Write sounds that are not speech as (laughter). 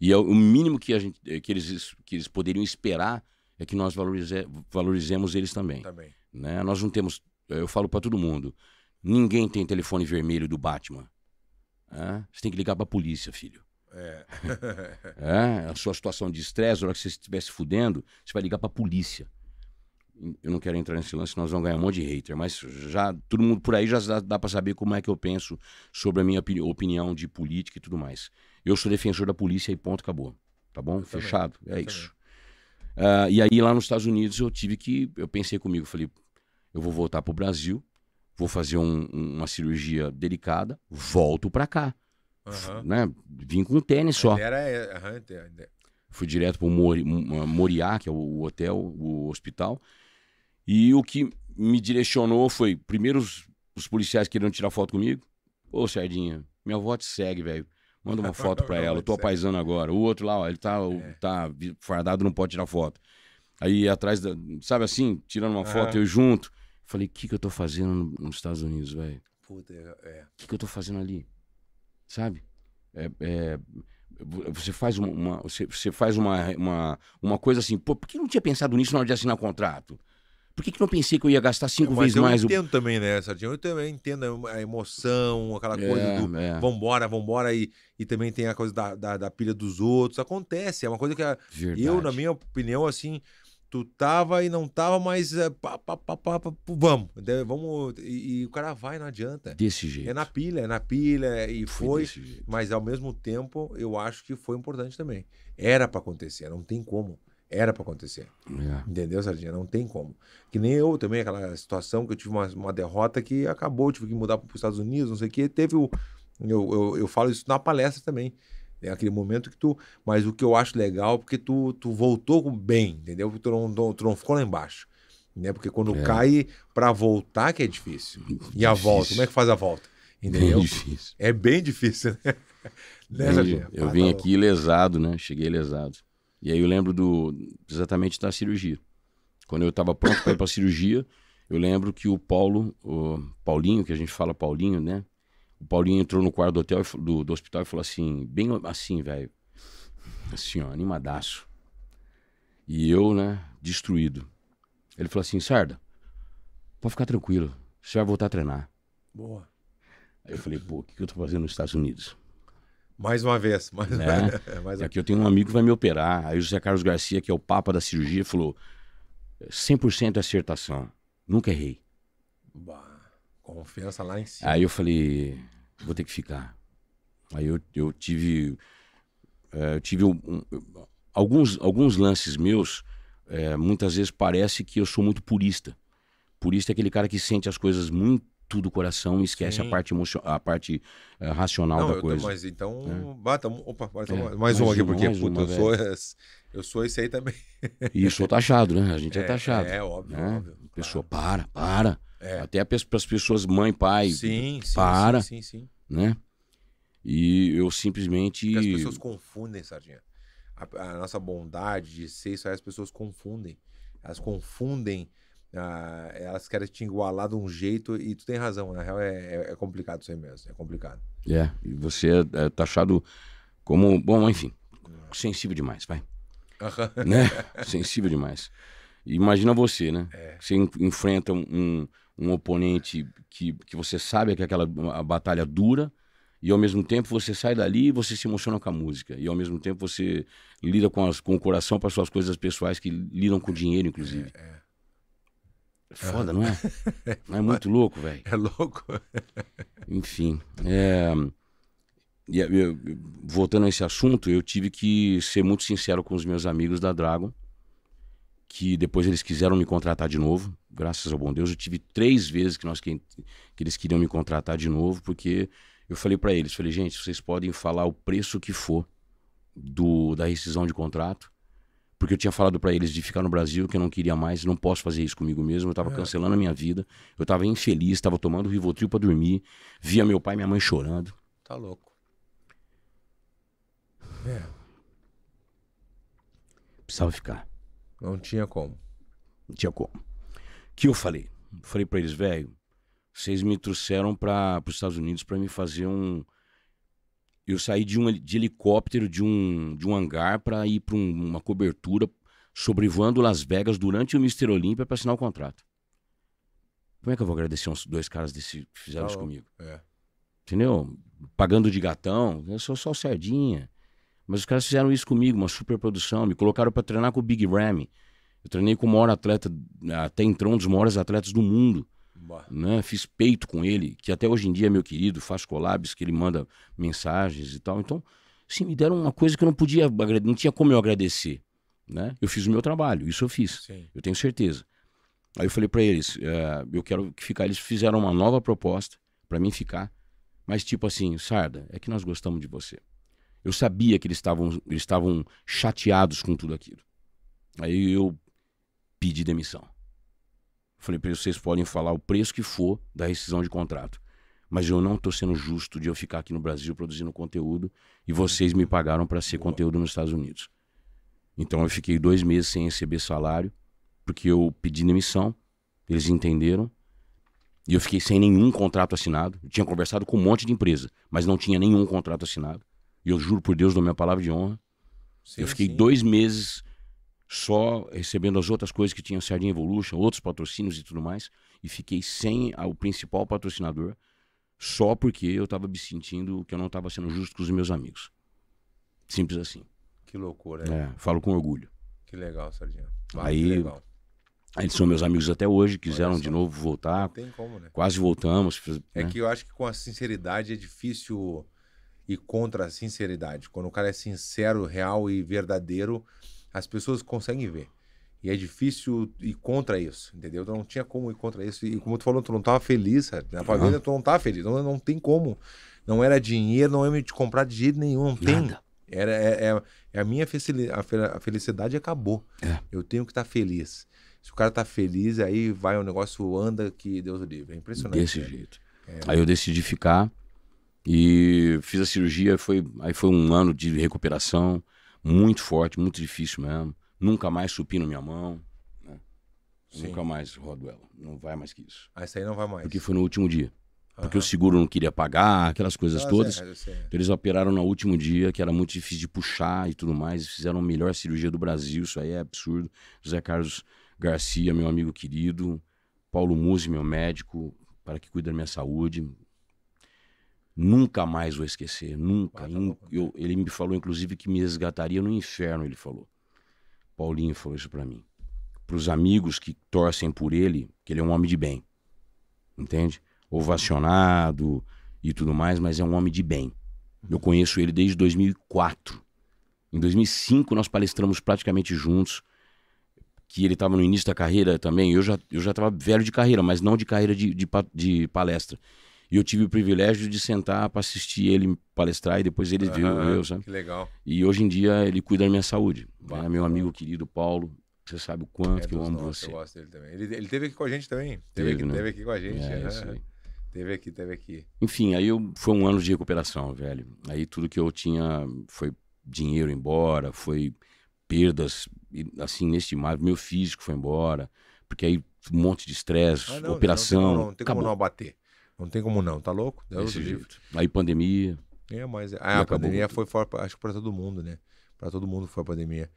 E é o mínimo que, a gente, eh, que, eles, que eles poderiam esperar é que nós valorize, valorizemos eles também. também. Né? Nós não temos, eh, eu falo para todo mundo, ninguém tem telefone vermelho do Batman. Você tem que ligar para a polícia, filho. É. é. (laughs) (laughs) a sua situação de estresse, na hora que você estiver se fudendo, você vai ligar para a polícia. Eu não quero entrar nesse lance, nós vamos ganhar um monte de hater, mas já todo mundo por aí já dá, dá para saber como é que eu penso sobre a minha opinião de política e tudo mais. Eu sou defensor da polícia e ponto, acabou. Tá bom? Tá eu Fechado? Também. É eu tá isso. Uh, e aí lá nos Estados Unidos eu tive que. Eu pensei comigo, falei, eu vou voltar pro Brasil, vou fazer um, uma cirurgia delicada, volto para cá. Uhum. Né? Vim com tênis só. Era, é, Fui direto pro Mori, Moriá, que é o hotel, o hospital. E o que me direcionou foi, primeiro os, os policiais queriam tirar foto comigo. Ô, Sardinha, minha avó te segue, velho. Manda uma (laughs) foto para ela, eu tô é. apaisando agora. O outro lá, ó, ele tá, é. tá fardado, não pode tirar foto. Aí atrás, da, sabe assim, tirando uma uhum. foto, eu junto. Falei, o que, que eu tô fazendo nos Estados Unidos, velho? Puta, é. O é. que, que eu tô fazendo ali? Sabe? É, é, você faz uma, uma você, você, faz uma, uma, uma coisa assim, pô, por que não tinha pensado nisso na hora de assinar contrato? Por que, que não pensei que eu ia gastar cinco vezes mais? Eu entendo o... também, né, Sardinha? Eu também entendo a emoção, aquela é, coisa do é. vambora, vambora, e, e também tem a coisa da, da, da pilha dos outros. Acontece, é uma coisa que a, eu, na minha opinião, assim, tu tava e não tava, mas é, pá, pá, pá, pá, pá, vamos, vamos. E, e, o cara vai, não adianta. Desse jeito. É na pilha, é na pilha, e foi. foi mas ao mesmo tempo, eu acho que foi importante também. Era para acontecer, não tem como. Era para acontecer. Yeah. É. Entendeu, Sardinha? Não tem como. Que nem eu também, aquela situação que eu tive uma, uma derrota que acabou, tive que mudar para os Estados Unidos, não sei o quê. Teve o. Eu, eu, eu falo isso na palestra também. É aquele momento que tu. Mas o que eu acho legal, porque tu, tu voltou bem, entendeu? Tu não, tu não ficou lá embaixo. Né? Porque quando é. cai, para voltar que é difícil. E a volta, como é que faz a volta? Entendeu? Bem difícil. É bem difícil, né? (laughs) né eu, eu vim tá aqui lesado, né? Cheguei lesado. E aí eu lembro do exatamente da cirurgia. Quando eu estava pronto para ir para a cirurgia, eu lembro que o Paulo, o Paulinho, que a gente fala Paulinho, né? O Paulinho entrou no quarto do hotel do, do hospital e falou assim, bem assim, velho. Assim, ó, animadaço. E eu, né, destruído. Ele falou assim, Sarda, pode ficar tranquilo, você vai voltar a treinar. Boa. Aí eu falei, pô, o que, que eu tô fazendo nos Estados Unidos? Mais uma vez. (laughs) Mais, né? É, mais é Aqui eu tenho um amigo que vai me operar. Aí o José Carlos Garcia, que é o papa da cirurgia, falou 100% é acertação. Nunca errei. Bah, confiança lá em cima. Aí eu falei, vou ter que ficar. Aí eu, eu tive... eu tive um, alguns, alguns lances meus, é, muitas vezes parece que eu sou muito purista. Purista é aquele cara que sente as coisas muito tudo o coração e esquece Sim. a parte, a parte uh, racional não, da coisa. mas então, é. bata, tá opa, bata é. mais, mais, um aqui, porque puta, uma, eu, sou, eu sou esse aí também. E sou taxado, né? A gente é, (laughs) é taxado. É, óbvio. Né? óbvio pessoa, claro. para, para. É. Até para as pessoas, mãe, pai, sim, sim, para. Sim, sim, sim. Né? E eu simplesmente. Porque as pessoas confundem, Sardinha. A, a nossa bondade de ser isso aí, as pessoas confundem. Elas confundem ah, elas querem te igualar de um jeito e tu tem razão, na real é, é, é complicado isso aí mesmo, é complicado. É, e você é, é taxado tá como, bom, enfim, sensível demais, vai. né? (laughs) Sensível demais. Imagina você, né? É. Você enfrenta um, um oponente que, que você sabe que aquela batalha dura, e ao mesmo tempo você sai dali e você se emociona com a música e ao mesmo tempo você lida com, as, com o coração para suas coisas pessoais que lidam com o dinheiro inclusive é, é. Foda, não é? (laughs) é? Não é muito louco, velho. É louco. (laughs) Enfim. É... Eu, voltando a esse assunto, eu tive que ser muito sincero com os meus amigos da Dragon, que depois eles quiseram me contratar de novo. Graças ao bom Deus, eu tive três vezes que, nós, que, que eles queriam me contratar de novo, porque eu falei para eles, falei, gente, vocês podem falar o preço que for do da rescisão de contrato, porque eu tinha falado para eles de ficar no Brasil, que eu não queria mais, não posso fazer isso comigo mesmo, eu tava é. cancelando a minha vida, eu tava infeliz, tava tomando Rivotril para dormir, via meu pai e minha mãe chorando. Tá louco. É. Precisava ficar. Não tinha como. Não tinha como. que eu falei? Falei para eles, velho, vocês me trouxeram para os Estados Unidos para me fazer um eu saí de um de helicóptero de um, de um hangar para ir para um, uma cobertura sobrevoando Las Vegas durante o Mister Olímpia para assinar o contrato. Como é que eu vou agradecer uns dois caras desse, que fizeram isso tá comigo? É. Entendeu? Pagando de gatão, eu sou só sardinha. Mas os caras fizeram isso comigo, uma super produção, me colocaram para treinar com o Big Ramy. Eu treinei com o maior atleta, até entrou um dos maiores atletas do mundo. Né? Fiz peito com ele, que até hoje em dia é meu querido, faz collabs, que ele manda mensagens e tal. Então, sim, me deram uma coisa que eu não podia, não tinha como eu agradecer. Né? Eu fiz o meu trabalho, isso eu fiz, sim. eu tenho certeza. Aí eu falei para eles, é, eu quero que ficar. Eles fizeram uma nova proposta para mim ficar, mas tipo assim, Sarda, é que nós gostamos de você. Eu sabia que eles estavam eles estavam chateados com tudo aquilo. Aí eu pedi demissão. Falei para vocês podem falar o preço que for da rescisão de contrato. Mas eu não estou sendo justo de eu ficar aqui no Brasil produzindo conteúdo e vocês me pagaram para ser conteúdo nos Estados Unidos. Então eu fiquei dois meses sem receber salário, porque eu pedi demissão, eles entenderam, e eu fiquei sem nenhum contrato assinado. Eu tinha conversado com um monte de empresa, mas não tinha nenhum contrato assinado. E eu juro por Deus, dou minha palavra de honra. Sim, eu fiquei sim. dois meses só recebendo as outras coisas que tinha Sardinha Evolution, outros patrocínios e tudo mais, e fiquei sem o principal patrocinador só porque eu estava me sentindo que eu não estava sendo justo com os meus amigos. Simples assim. Que loucura, né? É, falo com orgulho. Que legal, Sardinha. aí aí, legal. Eles são meus amigos até hoje, quiseram de novo voltar. Não tem como, né? Quase voltamos. É né? que eu acho que com a sinceridade é difícil ir contra a sinceridade. Quando o cara é sincero, real e verdadeiro, as pessoas conseguem ver. E é difícil ir contra isso, entendeu? Então não tinha como ir contra isso. E como tu falou, tu não estava feliz, sabe? Na família tu não estava feliz. Não, não tem como. Não era dinheiro, não é me comprar de jeito nenhum. Não tem. Era, é, é, é, a minha felicidade, a felicidade acabou. É. Eu tenho que estar tá feliz. Se o cara tá feliz, aí vai o negócio anda que Deus o livre. É impressionante. Desse né? jeito. É. Aí eu decidi ficar e fiz a cirurgia. Foi, aí foi um ano de recuperação. Muito forte, muito difícil mesmo. Nunca mais supino minha mão. Né? Nunca mais rodo ela. Não vai mais que isso. Ah, isso aí não vai mais. Porque foi no último dia. Uhum. Porque o seguro não queria pagar, aquelas coisas ah, todas. É, Então eles operaram no último dia, que era muito difícil de puxar e tudo mais. Fizeram a melhor cirurgia do Brasil, isso aí é absurdo. José Carlos Garcia, meu amigo querido. Paulo Musi, meu médico, para que cuida da minha saúde. Nunca mais vou esquecer, nunca. Eu, ele me falou, inclusive, que me resgataria no inferno, ele falou. Paulinho falou isso para mim. Para os amigos que torcem por ele, que ele é um homem de bem. Entende? Ovacionado e tudo mais, mas é um homem de bem. Eu conheço ele desde 2004. Em 2005 nós palestramos praticamente juntos, que ele estava no início da carreira também. Eu já eu já estava velho de carreira, mas não de carreira de, de, de palestra. E eu tive o privilégio de sentar para assistir ele palestrar e depois ele uhum, viu eu, sabe? Que legal. E hoje em dia ele cuida da minha saúde. É. Meu amigo querido Paulo, você sabe o quanto é, que eu amo você. Eu gosto dele também. Ele, ele teve aqui com a gente também. Teve, teve, aqui, né? teve aqui com a gente. É, Teve aqui, teve aqui. Enfim, aí eu, foi um ano de recuperação, velho. Aí tudo que eu tinha foi dinheiro embora, foi perdas, assim, inestimáveis. Meu físico foi embora, porque aí um monte de estresse, ah, operação. Não, não não, não, tem como não bater. Não tem como não, tá louco? Deus Esse livro. Aí pandemia. É, mas. Ah, a pandemia foi, fora, acho que para todo mundo, né? Para todo mundo foi a pandemia.